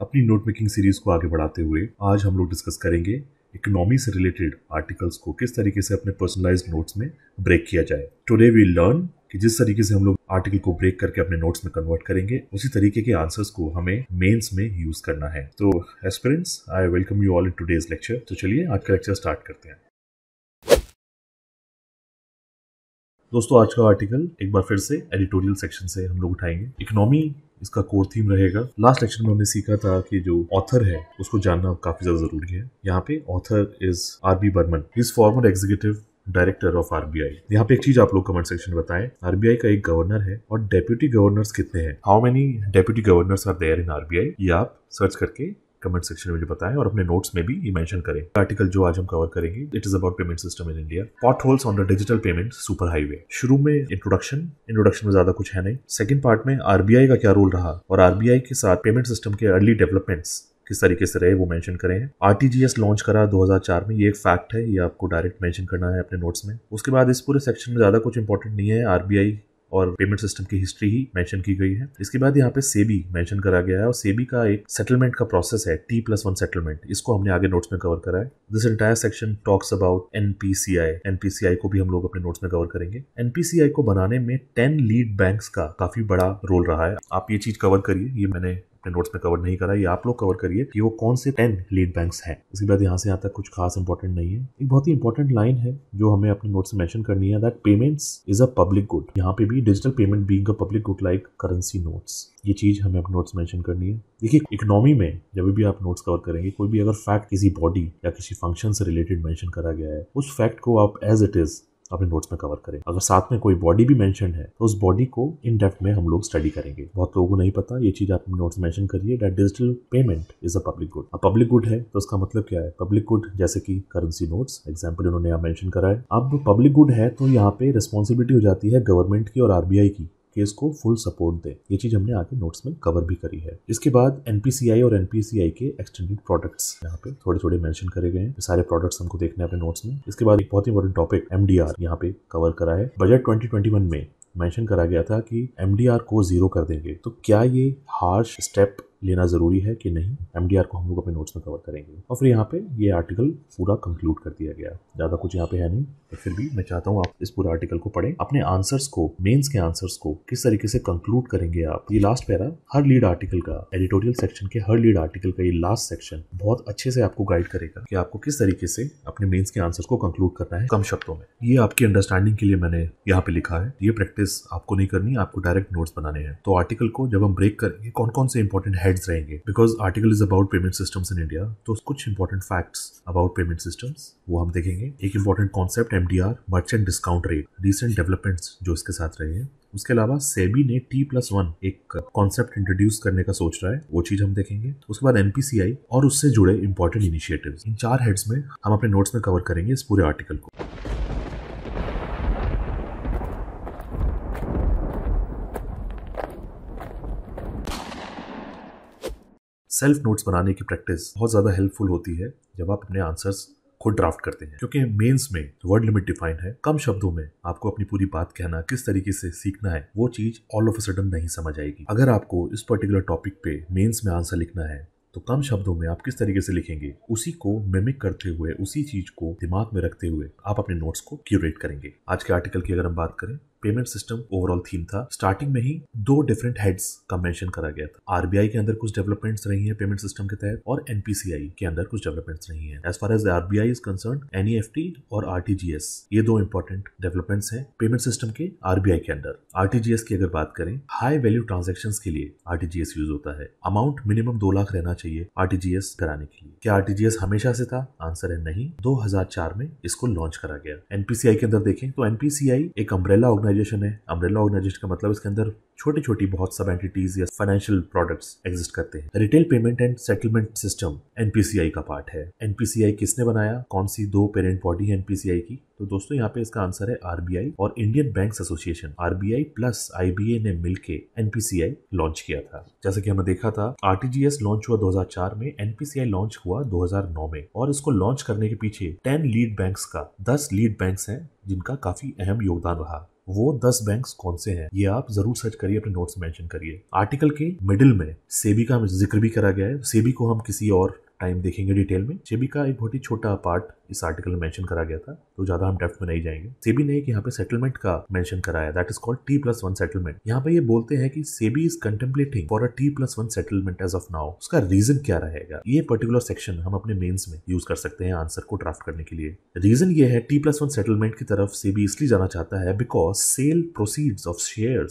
अपनी note making series को आगे बढ़ाते हुए आज हम लोग डिस्कस करेंगे इकोनॉमी से रिलेटेड आर्टिकल्स को किस तरीके से अपने पर्सनलाइज नोट्स में ब्रेक किया जाए टुडे वी लर्न कि जिस तरीके से हम लोग आर्टिकल को ब्रेक करके अपने नोट्स में कन्वर्ट करेंगे उसी तरीके के आंसर्स को हमें मेंस में यूज करना है तो aspirants I welcome you all in today's lecture तो चलिए आज का लेक्चर स्टार्ट करते हैं दोस्तों आज का आर्टिकल एक बार फिर से एडिटोरियल सेक्शन से हम लोग उठाएंगे इकोनॉमी इसका कोर थीम रहेगा लास्ट लेक्चर में हमने सीखा था कि जो ऑथर है उसको जानना काफी ज्यादा जरूरी है यहाँ पे author is R B Burman is former executive director of RBI यहाँ पे एक चीज आप लोग कमेंट सेक्शन में बताएं आरबीआई का एक गवर्नर है और डेप्यूटी गवर्नर्स कितने हैं how many deputy governors are there in RBI ये आप सर्च करके कमेंट सेक्शन में मुझे बताएं और अपने नोट्स में भी ये मेंशन करें आर्टिकल जो आज हम कवर करेंगे it is about payment system in India pot holes on the digital payment super highway शुरू में इंट्रोडक्शन इंट्रोडक्शन में ज्यादा कुछ है नहीं सेकंड पार्ट में आरबीआई का क्या रोल रहा और आरबीआई के साथ पेमेंट सिस्टम के अर्ली डेवलपमेंट्स किस तरीके से रहे वो मेंशन करें आर लॉन्च करा 2004 में ये एक फैक्ट है ये आपको डायरेक्ट मेंशन करना है अपने नोट्स में उसके बाद इस पूरे सेक्शन में ज़्यादा कुछ इंपॉर्टेंट नहीं है आरबीआई और पेमेंट सिस्टम की हिस्ट्री ही मेंशन की गई है इसके बाद यहाँ पे सेबी मेंशन करा गया है और सेबी का एक सेटलमेंट का प्रोसेस है टी प्लस वन सेटलमेंट इसको हमने आगे नोट्स में कवर करा है this entire section talks about NPCI NPCI को भी हम लोग अपने नोट्स में कवर करेंगे एनपीसीआई को बनाने में टेन लीड बैंक का काफी बड़ा रोल रहा है आप ये चीज कवर करिए ये मैंने अपने नोट्स में कवर नहीं करा ये आप लोग कवर करिए कि वो कौन से टेन लीड बैंक्स हैं इसके बाद यहाँ से यहाँ तक कुछ खास इंपॉर्टेंट नहीं है एक बहुत ही इंपॉर्टेंट लाइन है जो हमें अपने नोट्स में मैंशन करनी है that payments is a public good यहाँ पे भी digital payment being a public good like currency notes ये चीज़ हमें अपने नोट्स मेंशन करनी है देखिए इकोनॉमी में जब भी आप नोट्स कवर करेंगे कोई भी अगर फैक्ट किसी बॉडी या किसी फंक्शन से रिलेटेड मेंशन करा गया है उस फैक्ट को आप एज इट इज़ अपने नोट्स में कवर करें अगर साथ में कोई बॉडी भी मेंशन है तो उस बॉडी को इन डेप्थ में हम लोग स्टडी करेंगे बहुत लोगों को नहीं पता ये चीज आप नोट्स मेंशन करिए that digital payment is a public good अब पब्लिक गुड है तो उसका मतलब क्या है पब्लिक गुड जैसे कि करेंसी नोट्स एग्जाम्पल उन्होंने यहाँ मैंशन करा है अब पब्लिक गुड है तो यहाँ पे रिस्पॉन्सिबिलिटी हो जाती है गवर्नमेंट की और आरबीआई की केस को फुल सपोर्ट दे ये चीज हमने आगे नोट्स में कवर भी करी है इसके बाद एनपीसीआई और एनपीसीआई के एक्सटेंडेड प्रोडक्ट्स यहाँ पे थोड़े थोड़े मेंशन करे गए हैं सारे प्रोडक्ट्स हमको देखने अपने नोट्स में इसके बाद एक बहुत इंपॉर्टेंट टॉपिक एमडीआर यहाँ पे कवर करा है बजट 2021 में मेंशन करा गया था कि एमडीआर को जीरो कर देंगे तो क्या ये हार्श स्टेप लेना ज़रूरी है कि नहीं एम को हम लोग अपने नोट्स में कवर करेंगे और फिर यहाँ पे ये आर्टिकल पूरा कंक्लूड कर दिया गया ज़्यादा कुछ यहाँ पे है नहीं तो फिर भी मैं चाहता हूँ आप इस पूरे आर्टिकल को पढ़ें अपने आंसर्स को मेन्स के आंसर्स को किस तरीके से कंक्लूड करेंगे आप ये लास्ट पैरा हर लीड आर्टिकल का एडिटोरियल सेक्शन के हर लीड आर्टिकल का ये लास्ट सेक्शन बहुत अच्छे से आपको गाइड करेगा कि आपको किस तरीके से अपने मेन्स के आंसर्स को कंक्लूड करना है कम शब्दों में ये आपकी अंडरस्टैंडिंग के लिए मैंने यहाँ पे लिखा है ये प्रैक्टिस आपको नहीं करनी आपको डायरेक्ट नोट्स बनाने हैं तो आर्टिकल को जब हम ब्रेक करेंगे कौन कौन से इंपॉर्टेंट हेड हेड्स रहेंगे because article is about payment systems in India तो कुछ important facts about payment systems वो हम देखेंगे एक important concept M D R merchant discount rate recent developments जो इसके साथ रहे हैं उसके अलावा सेबी ने टी प्लस वन एक कॉन्सेप्ट इंट्रोड्यूस करने का सोच रहा है वो चीज हम देखेंगे उसके बाद एनपीसीआई और उससे जुड़े इंपॉर्टेंट इनिशिएटिव्स इन चार हेड्स में हम अपने नोट्स में कवर करेंगे इस पूरे आर्टिकल को सेल्फ नोट्स बनाने की प्रैक्टिस बहुत ज़्यादा हेल्पफुल होती है जब आप अपने आंसर्स खुद ड्राफ्ट करते हैं क्योंकि मेंस में वर्ड लिमिट डिफाइन है कम शब्दों में आपको अपनी पूरी बात कहना किस तरीके से सीखना है वो चीज ऑल ऑफ अ सडन नहीं समझ आएगी अगर आपको इस पर्टिकुलर टॉपिक पे मेंस में आंसर लिखना है तो कम शब्दों में आप किस तरीके से लिखेंगे उसी को मिमिक करते हुए उसी चीज को दिमाग में रखते हुए आप अपने नोट्स को क्यूरेट करेंगे आज के आर्टिकल की अगर हम बात करें पेमेंट सिस्टम ओवरऑल थीम था स्टार्टिंग में ही दो डिफरेंट हेड्स का मेंशन करा गया था आरबीआई के अंदर कुछ डेवलपमेंट्स रही है पेमेंट सिस्टम के तहत और एनपीसीआई के अंदर कुछ डेवलपमेंट्स रही है as far as RBI is concern NEFT और आरटीजीएस ये दो इंपॉर्टेंट डेवलपमेंट्स हैं पेमेंट सिस्टम के आरबीआई के अंदर आरटीजीएस की अगर बात करें हाई वैल्यू ट्रांजेक्शन के लिए आरटीजीएस यूज होता है अमाउंट मिनिमम दो लाख रहना चाहिए आरटीजीएस कराने के लिए क्या आरटीजीएस हमेशा से था आंसर है नहीं दो में इसको लॉन्च करा गया एनपीसीआई के अंदर देखें तो एनपीसीआई एक अम्ब्रेला ऑर्गेनाइजेशन है अम्ब्रेला ऑर्गेनाइजेशन का मतलब इसके अंदर छोटी छोटी बहुत सब एंटिटीज या फाइनेंशियल प्रोडक्ट्स एग्जिस्ट करते हैं retail payment and settlement system NPCI का पार्ट है एनपीसीआई किसने बनाया कौन सी दो पेरेंट बॉडी है एनपीसीआई की तो दोस्तों यहाँ पे इसका आंसर है आरबीआई और Indian bank association RBI plus I ने मिलके एनपीसीआई लॉन्च किया था जैसे की हमने देखा था आरटीजीएस लॉन्च हुआ दो में एनपीसीआई लॉन्च हुआ दो में और इसको लॉन्च करने के पीछे टेन लीड बैंक का दस लीड बैंक है जिनका काफी अहम योगदान रहा वो दस बैंक कौन से हैं ये आप जरूर सर्च करिए अपने नोट्स मेंशन करिए आर्टिकल के मिडिल में सेबी का जिक्र भी करा गया है सेबी को हम किसी और टाइम देखेंगे डिटेल में सेबी का एक बहुत ही छोटा पार्ट इस आर्टिकल में मेंशन करा गया था तो ज्यादा हम डेप्थ में नहीं जाएंगे सेबी ने एक यहाँ पे सेटलमेंट का मेंशन कराया that is called T plus one settlement यहाँ पे ये बोलते हैं कि SEBI is contemplating for a T plus one settlement as of now उसका रीजन क्या रहेगा ये पर्टिकुलर सेक्शन हम अपने मेन्स में यूज कर सकते हैं आंसर को ड्राफ्ट करने के लिए रीजन ये है टी प्लस वन सेटलमेंट की तरफ सेबी इसलिए जाना चाहता है because sale proceed of share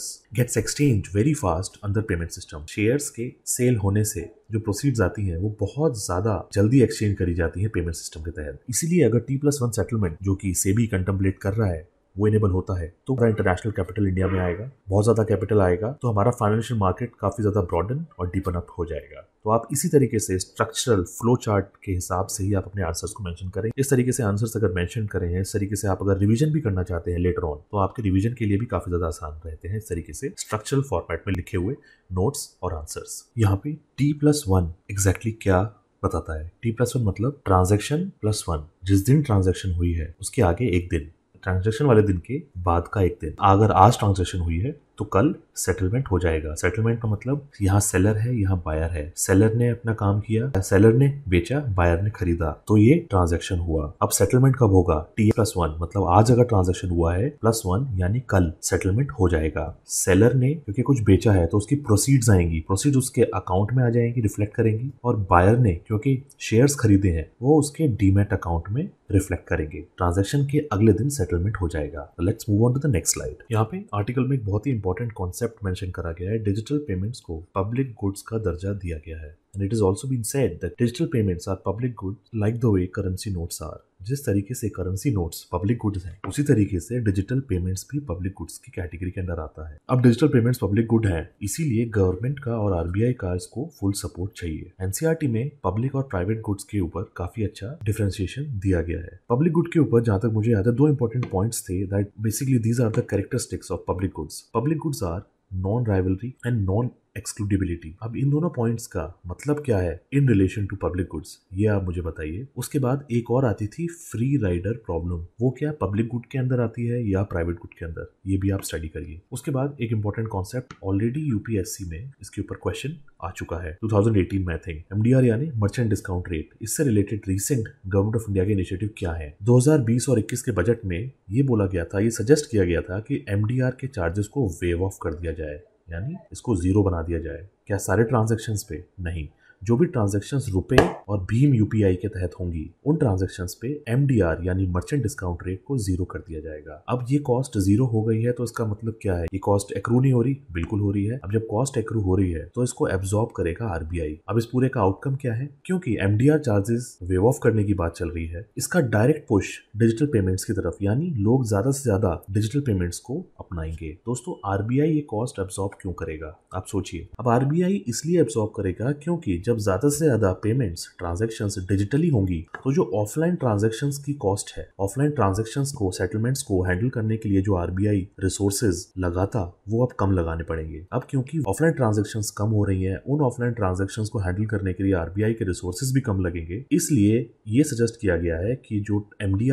gets exchange very fast अंदर पेमेंट सिस्टम शेयर के सेल होने से जो प्रोसीड्स आती हैं वो बहुत ज्यादा जल्दी एक्सचेंज करी जाती है पेमेंट सिस्टम के तहत इसीलिए अगर टी प्लस वन सेटलमेंट जो कि सेबी कंटम्पलेट कर रहा है वेनेबल होता है तो हमारा इंटरनेशनल कैपिटल इंडिया में आएगा बहुत ज़्यादा कैपिटल आएगा तो हमारा फाइनेंशियल मार्केट काफ़ी ज़्यादा ब्रॉडन और डीपन अप हो जाएगा तो आप इसी तरीके से स्ट्रक्चरल फ्लो चार्ट के हिसाब से ही आप अपने आंसर्स को मेंशन करें इस तरीके से आंसर्स अगर मेंशन करें हैं इस तरीके से आप अगर रिवीजन भी करना चाहते हैं लेटर ऑन तो आपके रिवीजन के लिए भी काफ़ी ज़्यादा आसान रहते हैं इस तरीके से स्ट्रक्चरल फॉर्मेट में लिखे हुए नोट्स और आंसर्स यहाँ पे टी प्लस वन एग्जैक्टली क्या बताता है टी प्लस वन मतलब ट्रांजेक्शन प्लस वन जिस दिन ट्रांजेक्शन हुई है उसके आगे एक दिन ट्रांजेक्शन वाले दिन के बाद का एक दिन अगर आज ट्रांजेक्शन हुई है तो कल सेटलमेंट हो जाएगा सेटलमेंट का मतलब यहाँ सेलर है यहाँ बायर है सेलर ने अपना काम किया सेलर ने बेचा बायर ने खरीदा तो ये ट्रांजेक्शन हुआ अब सेटलमेंट कब होगा टी प्लस वन मतलब आज अगर ट्रांजेक्शन हुआ है प्लस वन यानी कल सेटलमेंट हो जाएगा सेलर ने क्योंकि कुछ बेचा है तो उसकी प्रोसीड आएंगी प्रोसीड उसके अकाउंट में आ जाएंगी रिफ्लेक्ट करेंगी और बायर ने क्योंकि शेयर खरीदे हैं वो उसके डीमेट अकाउंट में रिफ्लेक्ट करेंगे ट्रांजेक्शन के अगले दिन सेटलमेंट हो जाएगा let's move on to the next slide यहाँ पे आर्टिकल में एक बहुत ही इंपॉर्टेंट कॉन्सेप्ट मेंशन करा गया है डिजिटल पेमेंट्स को पब्लिक गुड्स का दर्जा दिया गया है and it is also been said that digital payments are public goods like the way currency notes are जिस तरीके से करेंसी नोट्स पब्लिक गुड्स हैं उसी तरीके से डिजिटल पेमेंट्स भी पब्लिक गुड्स की कैटेगरी के अंदर आता है अब डिजिटल पेमेंट्स पब्लिक गुड है इसीलिए गवर्नमेंट का और आरबीआई का इसको फुल सपोर्ट चाहिए एनसीआर e में पब्लिक और प्राइवेट गुड्स के ऊपर काफी अच्छा डिफ्रेंसिएशन दिया गया है पब्लिक गुड के ऊपर जहां तक मुझे याद है दो इंपॉर्टेंट पॉइंट्स थे that basically these are the characteristics of public goods public goods are non rivalry and non excludability अब इन दोनों पॉइंट्स का मतलब क्या है in relation to public goods ये आप मुझे बताइए उसके बाद एक और आती थी फ्री राइडर प्रॉब्लम वो क्या पब्लिक गुड के अंदर आती है या प्राइवेट गुड के अंदर ये भी आप स्टडी करिए उसके बाद एक इंपॉर्टेंट कॉन्सेप्ट ऑलरेडी यूपीएससी में इसके ऊपर क्वेश्चन आ चुका है 2018 में थिंक एमडीआर यानी मर्चेंट डिस्काउंट रेट इससे related recent government of India के इनिशिएटिव क्या है 2020 और 21 के बजट में ये बोला गया था ये सजेस्ट किया गया था कि एमडीआर के चार्जेस को वेव ऑफ कर दिया जाए यानी इसको ज़ीरो बना दिया जाए क्या सारे ट्रांजेक्शन्स पे नहीं जो भी ट्रांजेक्शन रुपए और भीम यू के तहत होंगी उन ट्रांजेक्शन पे एम यानी मर्चेंट डिस्काउंट रेट को जीरो कर दिया जाएगा अब ये कॉस्ट जीरो हो गई है तो इसका मतलब क्या है ये कॉस्ट एक्रू नहीं हो रही बिल्कुल हो रही है अब जब कॉस्ट एक्रू हो रही है तो इसको एब्जॉर्ब करेगा आरबीआई अब इस पूरे का आउटकम क्या है क्योंकि एमडीआर चार्जेस वेव ऑफ करने की बात चल रही है इसका डायरेक्ट पुश डिजिटल पेमेंट्स की तरफ यानी लोग ज्यादा से ज्यादा डिजिटल पेमेंट्स को अपनाएंगे दोस्तों आरबीआई ये कॉस्ट एब्जॉर्ब क्यों करेगा आप सोचिए अब आरबीआई इसलिए एब्जॉर्ब करेगा क्योंकि जब ज़्यादा से ज़्यादा पेमेंट्स ट्रांजेक्शन्स डिजिटली होंगी तो जो ऑफलाइन ट्रांजेक्शन्स की कॉस्ट है ऑफलाइन ट्रांजेक्शन्स को सेटलमेंट्स को हैंडल करने के लिए जो आरबीआई रिसोर्सेज लगाता वो अब कम लगाने पड़ेंगे अब क्योंकि ऑफलाइन ट्रांजेक्शन कम हो रही है उन ऑफलाइन ट्रांजेक्शन को हैंडल करने के लिए आरबीआई के रिसोर्सेज भी कम लगेंगे इसलिए ये सजेस्ट किया गया है कि जो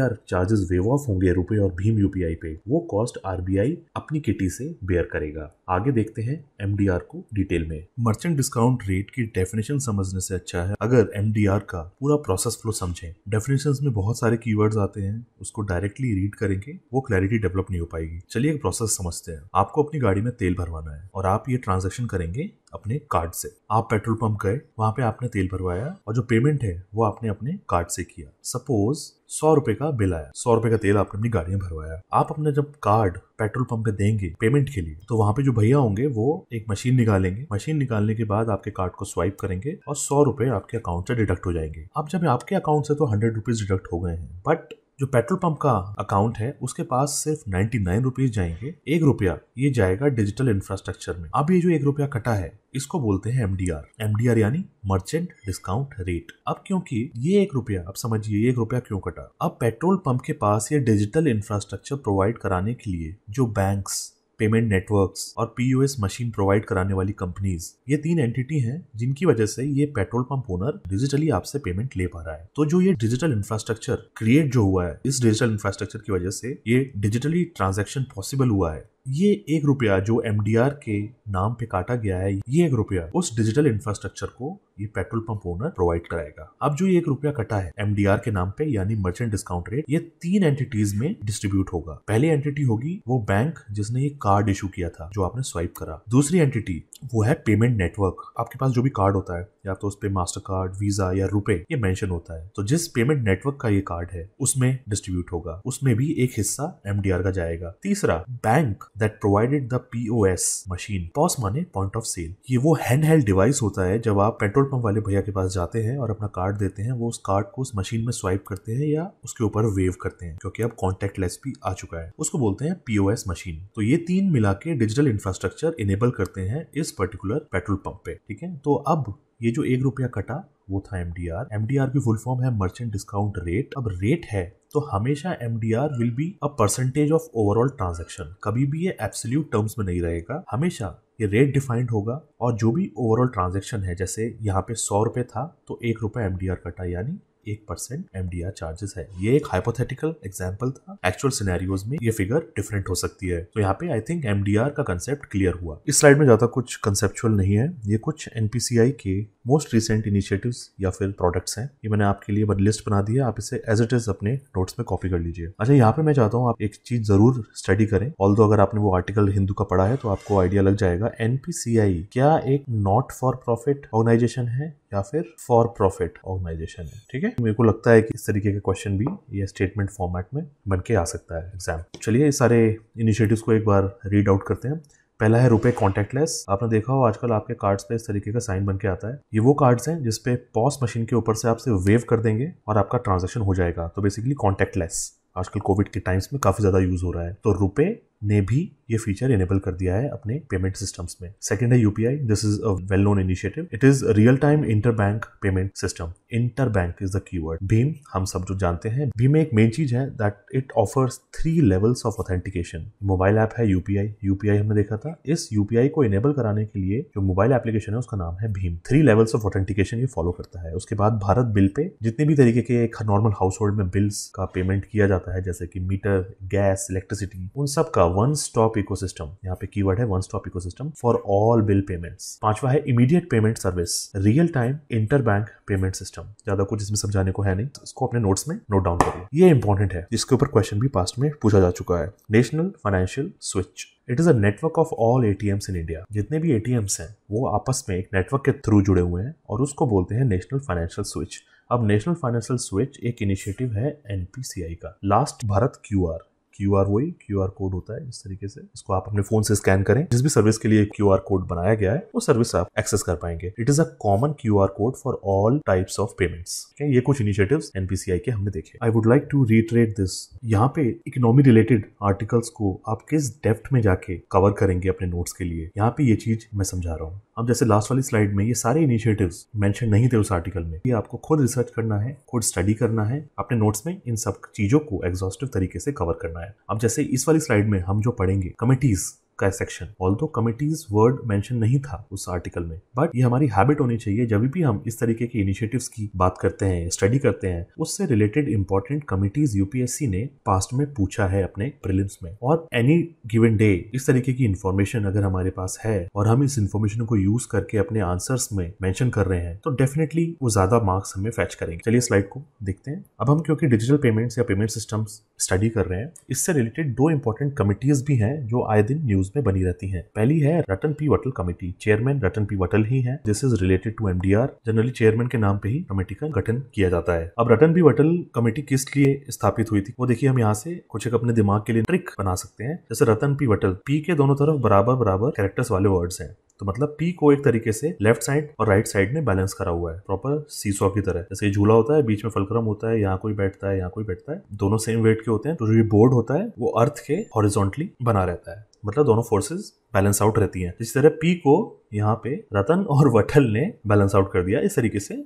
आर चार्जेस वेव ऑफ होंगे रुपए और भीम यूपीआई पे वो कॉस्ट आरबीआई अपनी किटी से बेयर करेगा आगे देखते हैं एम को डिटेल में मर्चेंट डिस्काउंट रेट की डेफिनेशन समझने से अच्छा है अगर एम का पूरा प्रोसेस फ्लो समझें डेफिनेशन में बहुत सारे की आते हैं उसको डायरेक्टली रीड करेंगे वो क्लैरिटी डेवलप नहीं हो पाएगी चलिए एक प्रोसेस समझते हैं आपको अपनी गाड़ी में तेल भरवाना है और आप ये ट्रांजेक्शन करेंगे अपने कार्ड से आप पेट्रोल पंप गए वहां पे आपने तेल भरवाया और जो पेमेंट है वो आपने अपने कार्ड से किया सपोज सौ रुपए का बिल आया सौ रुपए का तेल आपने अपनी गाड़ी में भरवाया आप अपने जब कार्ड पेट्रोल पंप पे देंगे पेमेंट के लिए तो वहां पे जो भैया होंगे वो एक मशीन निकालेंगे मशीन निकालने के बाद आपके कार्ड को स्वाइप करेंगे और सौ रुपए आपके अकाउंट से डिडक्ट हो जाएंगे अब जब आपके अकाउंट से तो हंड्रेड रुपीज डिडक्ट हो गए हैं बट जो पेट्रोल पंप का अकाउंट है उसके पास सिर्फ नाइन्टी नाइन रुपीज जाएंगे एक रुपया ये जाएगा डिजिटल इंफ्रास्ट्रक्चर में अब ये जो एक रुपया कटा है इसको बोलते हैं एमडीआर एमडीआर यानी मर्चेंट डिस्काउंट रेट अब क्योंकि ये एक रुपया अब समझिए ये एक रुपया क्यों कटा अब पेट्रोल पंप के पास ये डिजिटल इंफ्रास्ट्रक्चर प्रोवाइड कराने के लिए जो बैंक्स पेमेंट नेटवर्क्स और पीओएस मशीन प्रोवाइड कराने वाली कंपनीज ये तीन एंटिटी हैं जिनकी वजह से ये पेट्रोल पंप ओनर डिजिटली आपसे पेमेंट ले पा रहा है तो जो ये डिजिटल इंफ्रास्ट्रक्चर क्रिएट जो हुआ है इस डिजिटल इंफ्रास्ट्रक्चर की वजह से ये डिजिटली ट्रांजेक्शन पॉसिबल हुआ है ये एक रुपया जो एम के नाम पे काटा गया है ये एक रुपया उस डिजिटल इंफ्रास्ट्रक्चर को ये पेट्रोल पंप ओनर प्रोवाइड कराएगा अब जो ये एक रुपया कटा है एम के नाम पे यानी मर्चेंट डिस्काउंट रेट ये तीन एंटिटीज में डिस्ट्रीब्यूट होगा पहली एंटिटी होगी वो बैंक जिसने ये कार्ड इशू किया था जो आपने स्वाइप करा दूसरी एंटिटी वो है पेमेंट नेटवर्क आपके पास जो भी कार्ड होता है या तो उस पर मास्टर कार्ड वीजा या रुपए ये मेंशन होता है तो जिस पेमेंट नेटवर्क का ये कार्ड है उसमें डिस्ट्रीब्यूट होगा उसमें भी एक हिस्सा एमडीआर का जाएगा तीसरा bank that provided the POS machine POS माने पॉइंट ऑफ सेल ये वो हैंड हेल्ड डिवाइस होता है जब आप पेट्रोल पंप वाले भैया के पास जाते हैं और अपना कार्ड देते हैं वो उस कार्ड को उस मशीन में स्वाइप करते हैं या उसके ऊपर वेव करते हैं क्योंकि अब कॉन्टेक्ट लेस भी आ चुका है उसको बोलते हैं पीओएस मशीन तो ये तीन मिला के डिजिटल इंफ्रास्ट्रक्चर इनेबल करते हैं इस पर्टिकुलर पेट्रोल पंप पे ठीक है तो अब ये जो एक रुपया कटा वो था M D R M D R की फुल फॉर्म है मर्चेंट डिस्काउंट रेट अब रेट है तो हमेशा M D R will be a percentage of overall transaction कभी भी ये एब्सोल्यूट टर्म्स में नहीं रहेगा हमेशा ये रेट डिफाइंड होगा और जो भी ओवरऑल ट्रांजेक्शन है जैसे यहाँ पे सौ रुपये था तो एक रुपये एम डी आर कटा यानी एक परसेंट एम चार्जेस है ये एक हाइपोथेटिकल एग्जाम्पल था एक्चुअल सिनेरियोज में ये फिगर डिफरेंट हो सकती है तो यहाँ पे आई थिंक एम का कंसेप्ट क्लियर हुआ इस स्लाइड में ज्यादा कुछ कंसेप्चुअल नहीं है ये कुछ एनपीसीआई के मोस्ट रिसेंट इनिशिएटिव्स या फिर प्रोडक्ट्स हैं ये मैंने आपके लिए लिस्ट बना दी है आप इसे एज इट इज अपने नोट्स में कॉपी कर लीजिए अच्छा यहाँ पे मैं चाहता हूँ आप एक चीज जरूर स्टडी करें ऑल अगर आपने वो आर्टिकल हिंदू का पढ़ा है तो आपको आइडिया लग जाएगा एनपीसीआई क्या एक नॉट फॉर प्रॉफिट ऑर्गेनाइजेशन है या फिर फॉर प्रॉफिट ऑर्गेनाइजेशन है ठीक है मेरे को लगता है कि इस तरीके के क्वेश्चन भी ये स्टेटमेंट फॉर्मेट में बन के आ सकता है एग्जाम चलिए सारे इनिशिएटिव्स को एक बार रीड आउट करते हैं पहला है रुपए कॉन्टैक्टलेस आपने देखा हो आजकल आपके कार्ड्स पे इस तरीके का साइन बन के आता है ये वो कार्ड्स हैं जिसपे पॉस मशीन के ऊपर से आपसे वेव कर देंगे और आपका ट्रांजेक्शन हो जाएगा तो बेसिकली कॉन्टैक्टलेस आजकल कोविड के टाइम्स में काफ़ी ज़्यादा यूज़ हो रहा है तो रुपए ने भी ये फीचर इनेबल कर दिया है अपने पेमेंट सिस्टम्स में सेकंड है UPI this is a well known initiative it is real time inter bank payment system inter bank is the keyword भीम हम सब जो जानते हैं भीम एक मेन चीज है that it offers three levels of authentication mobile app है यूपीआई यूपीआई हमने देखा था इस यूपीआई को इनेबल कराने के लिए जो मोबाइल एप्लीकेशन है उसका नाम है भीम थ्री लेवल्स ऑफ ऑथेंटिकेशन ये फॉलो करता है उसके बाद भारत बिल पे जितने भी तरीके के एक नॉर्मल हाउस होल्ड में बिल्स का पेमेंट किया जाता है जैसे कि मीटर गैस इलेक्ट्रिसिटी उन सब का वन स्टॉप इको सिस्टम यहाँ पे कीवर्ड है one stop ecosystem for all bill payments पांचवा है immediate payment service real time inter bank payment system ज्यादा कुछ इसमें समझाने को है नहीं तो इसको अपने नोट्स में नोट डाउन करिए ये इंपॉर्टेंट है जिसके ऊपर क्वेश्चन भी पास्ट में पूछा जा चुका है national financial switch it is a network of all ATMs in India जितने भी एटीएम्स हैं वो आपस में एक नेटवर्क के थ्रू जुड़े हुए हैं और उसको बोलते हैं नेशनल फाइनेंशियल स्विच अब नेशनल फाइनेंशियल स्विच एक इनिशिएटिव है एनपीसीआई का last Bharat QR Q R वही क्यू आर कोड होता है इस तरीके से इसको आप अपने फोन से स्कैन करें जिस भी सर्विस के लिए क्यू आर कोड बनाया गया है वो सर्विस आप एक्सेस कर पाएंगे it is a common Q R code for all types of payments ये कुछ इनिशिएटिव्स एनपीसीआई के हमने देखे I would like to reiterate this यहाँ पे इकोनॉमी रिलेटेड आर्टिकल्स को आप किस डेप्थ में जाके कवर करेंगे अपने नोट्स के लिए यहाँ पे ये चीज मैं समझा रहा हूँ अब जैसे लास्ट वाली स्लाइड में ये सारे इनिशिएटिव्स मेंशन नहीं थे उस आर्टिकल में ये आपको खुद रिसर्च करना है खुद स्टडी करना है अपने नोट्स में इन सब चीजों को एग्जॉस्टिव तरीके से कवर करना है अब जैसे इस वाली स्लाइड में हम जो पढ़ेंगे कमिटीज का सेक्शन ऑल दो कमिटीज वर्ड मेंशन नहीं था उस आर्टिकल में बट ये हमारी हैबिट होनी चाहिए जब भी हम इस तरीके के इनिशिएटिव्स की बात करते हैं स्टडी करते हैं उससे रिलेटेड इंपॉर्टेंट कमिटीज यूपीएससी ने पास्ट में पूछा है अपने प्रिलिम्स में और एनी गिवन डे इस तरीके की इंफॉर्मेशन अगर हमारे पास है और हम इस इंफॉर्मेशन को यूज करके अपने आंसर्स में मेंशन कर रहे हैं तो डेफिनेटली वो ज्यादा मार्क्स हमें फैच करेंगे चलिए स्लाइड को देखते हैं अब हम क्योंकि डिजिटल पेमेंट्स या पेमेंट सिस्टम्स स्टडी कर रहे हैं इससे रिलेटेड दो इंपॉर्टेंट कमिटीज भी हैं जो आए दिन न्यूज न्यूज में बनी रहती है पहली है Ratan P Watal committee chairman Ratan P Watal ही है this is related to MDR generally chairman के नाम पे ही कमेटी का गठन किया जाता है अब रतन पी वटल कमेटी किस लिए स्थापित हुई थी वो देखिए हम यहाँ से कुछ एक अपने दिमाग के लिए ट्रिक बना सकते हैं जैसे रतन पी वटल पी के दोनों तरफ बराबर बराबर कैरेक्टर्स वाले वर्ड्स हैं तो मतलब पी को एक तरीके से लेफ्ट साइड और राइट साइड में बैलेंस करा हुआ है प्रॉपर सीसो की तरह जैसे झूला होता है बीच में फलक्रम होता है यहाँ कोई बैठता है यहाँ कोई बैठता है दोनों सेम वेट के होते हैं तो जो ये बोर्ड होता है वो अर्थ के हॉरिजॉन्टली बना रहता है मतलब दोनों फोर्सेस बैलेंस आउट रहती हैं इसी तरह पी को यहाँ पे रतन और वठल ने बैलेंस आउट कर दिया इस तरीके से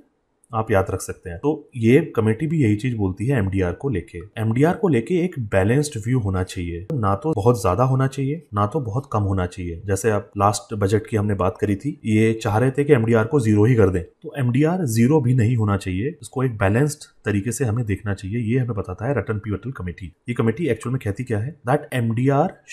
आप याद रख सकते हैं तो ये कमेटी भी यही चीज बोलती है एमडीआर को लेके एमडीआर को लेके एक बैलेंस्ड व्यू होना चाहिए ना तो बहुत ज्यादा होना चाहिए ना तो बहुत कम होना चाहिए जैसे आप लास्ट बजट की हमने बात करी थी ये चाह रहे थे कि एमडीआर को जीरो ही कर दें तो एमडीआर जीरो भी नहीं होना चाहिए इसको एक बैलेंस्ड तरीके से हमें देखना चाहिए ये हमें बताता है रटन पी कमेटी ये कमेटी एक्चुअल में कहती क्या है that M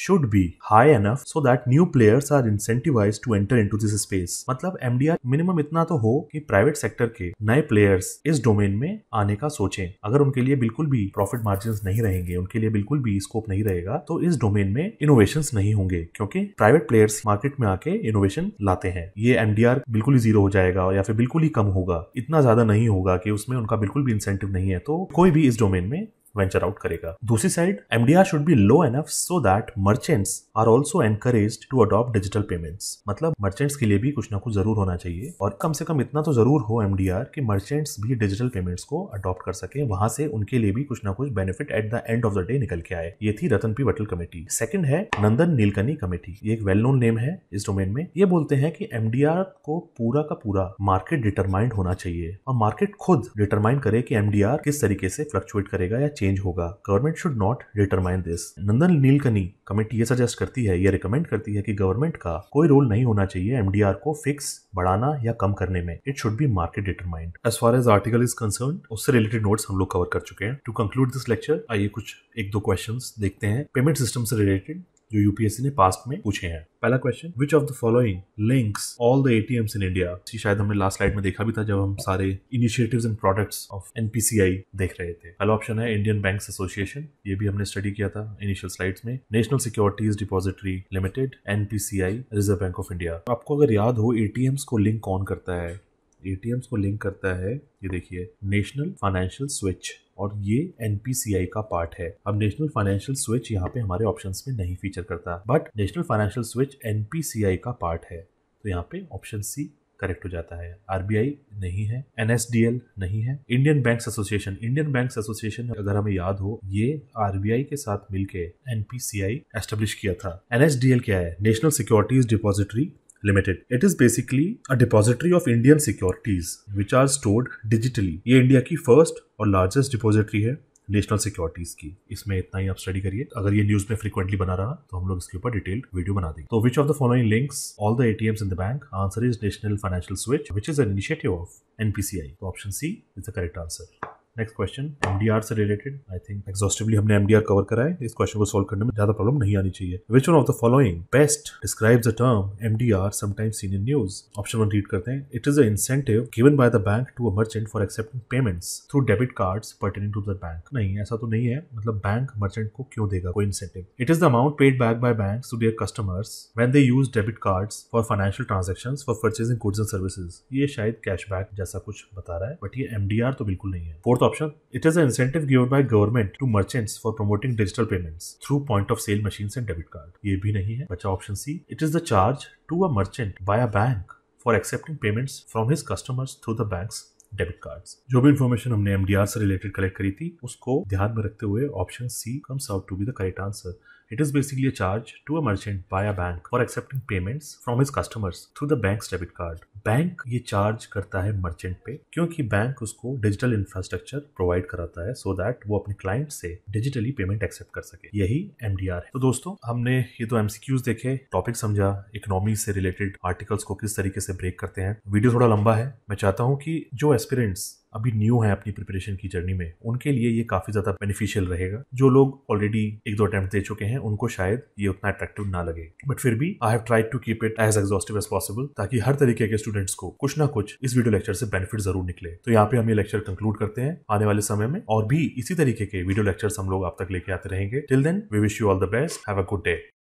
should be high enough so that new players are incentivise to enter in this space मतलब एम मिनिमम इतना तो हो कि प्राइवेट सेक्टर के नए प्लेयर्स इस डोमेन में आने का सोचें अगर उनके लिए बिल्कुल भी प्रॉफिट मार्जिन नहीं रहेंगे उनके लिए बिल्कुल भी स्कोप नहीं रहेगा तो इस डोमेन में इनोवेशन नहीं होंगे क्योंकि प्राइवेट प्लेयर्स मार्केट में आके इनोवेशन लाते हैं ये एमडीआर बिल्कुल ही जीरो हो जाएगा या फिर बिल्कुल ही कम होगा इतना ज्यादा नहीं होगा कि उसमें उनका बिल्कुल भी इंसेंटिव नहीं है तो कोई भी इस डोमेन में वेंचर आउट करेगा दूसरी side MDR should be low enough so that merchants are also encourage to adopt digital payments मतलब मर्चेंट्स के लिए भी कुछ ना कुछ जरूर होना चाहिए और कम से कम इतना तो जरूर हो एमडीआर कि मर्चेंट्स भी डिजिटल पेमेंट्स को अडॉप्ट कर सके वहां से उनके लिए भी कुछ ना कुछ benefit at the end of the day निकल के आए ये थी Ratan P Watal committee second है नंदन नीलकनी कमेटी ये एक वेल नोन नेम है इस डोमेन में ये बोलते हैं कि एमडीआर को पूरा का पूरा मार्केट डिटरमाइंड होना चाहिए और मार्केट खुद डिटरमाइन करे कि एमडीआर किस तरीके से फ्लक्चुएट करेगा या चेंज होगा government should not determine this Nandan Nilekani committee ये सजेस्ट करती है ये रिकमेंड करती है कि गवर्नमेंट का कोई रोल नहीं होना चाहिए एमडीआर को फिक्स बढ़ाना या कम करने में it should be market determined as far as article is concern उससे रिलेटेड नोट्स हम लोग कवर कर चुके हैं टू कंक्लूड दिस लेक्चर आइए कुछ एक दो क्वेश्चन देखते हैं पेमेंट सिस्टम से रिलेटेड जो यूपीएससी ने पास्ट में पूछे हैं पहला question which of the following links all the ATMs in India शायद हमने लास्ट स्लाइड में देखा भी था जब हम सारे initiatives and products of NPCI देख रहे थे पहला ऑप्शन है इंडियन बैंक एसोसिएशन ये भी हमने स्टडी किया था इनिशियल स्लाइड में national securities depository limited NPCI reserve bank of India आपको अगर याद हो एटीएम्स को लिंक कौन करता है ए को लिंक करता है ये देखिए नेशनल फाइनेंशियल स्विच और ये एनपीसीआई का पार्ट है अब नेशनल फाइनेंशियल स्विच यहाँ पे हमारे ऑप्शंस में नहीं फीचर करता but national financial switch NPCI का पार्ट है तो यहाँ पे ऑप्शन सी करेक्ट हो जाता है आरबीआई नहीं है एनएसडीएल नहीं है Indian bank association Indian bank association अगर हमें याद हो ये आरबीआई के साथ मिलके एनपीसीआई एस्टेब्लिश किया था एनएसडीएल क्या है national securities depository limited it is basically a depository of Indian securities which are stored digitally ये इंडिया की फर्स्ट और लार्जेस्ट डिपॉजिटरी है नेशनल सिक्योरिटीज की इसमें इतना ही आप स्टडी करिए अगर ये न्यूज में फ्रीक्वेंटली बना रहा तो हम लोग इसके ऊपर डिटेल्ड वीडियो बना देंगे तो which of the following links all the ATMs in the bank answer is national financial switch which is an initiative of NPCI option C is the correct answer next question MDR से related I think exhaustively हमने MDR cover करा है इस question को solve करने में ज्यादा problem नहीं आनी चाहिए which one of the following best describes the term MDR sometimes seen in news option one read करते हैं it is a incentive given by the bank to a merchant for accepting payments through debit cards pertaining to the bank नहीं ऐसा तो नहीं है मतलब bank merchant को क्यों देगा कोई incentive it is the amount paid back by bank to their customers when they use debit cards for financial transaction for purchasing goods and services ये शायद कैशबैक जैसा कुछ बता रहा है बट ये एमडीआर तो बिल्कुल नहीं है fourth option, it is an incentive given by government to merchants for promoting digital payments through point of sale machines and debit card. ये भी नहीं है बचा option C it is the charge to a merchant by a bank for accepting payments from his customers through the bank debit cards जो भी information हमने MDR से related collect करी थी उसको ध्यान में रखते हुए option C comes out to be the correct answer It is basically a charge to a merchant by a bank for accepting payments from his customers through the bank's debit card. Bank ये charge करता है merchant पे क्योंकि bank उसको digital infrastructure provide कराता है सो so that वो अपने क्लाइंट से डिजिटली पेमेंट एक्सेप्ट कर सके यही एमडीआर है तो दोस्तों हमने ये तो एमसीक्यूज देखे टॉपिक समझा इकोनॉमी से रिलेटेड आर्टिकल्स को किस तरीके से ब्रेक करते हैं वीडियो थोड़ा लंबा है मैं चाहता हूँ कि जो एस्पिरेंट्स अभी न्यू है अपनी प्रिपरेशन की जर्नी में उनके लिए ये काफ़ी ज़्यादा बेनिफिशियल रहेगा जो लोग ऑलरेडी एक दो अटेम्प्ट दे चुके हैं उनको शायद ये उतना अट्रैक्टिव ना लगे बट फिर भी I have tried to keep it as exhaustive as possible ताकि हर तरीके के स्टूडेंट्स को कुछ ना कुछ इस वीडियो लेक्चर से बेनिफिट जरूर निकले तो यहाँ पे हम ये लेक्चर कंक्लूड करते हैं आने वाले समय में और भी इसी तरीके के वीडियो लेक्चर हम लोग आप तक लेके आते रहेंगे till then we wish you all the best have a good day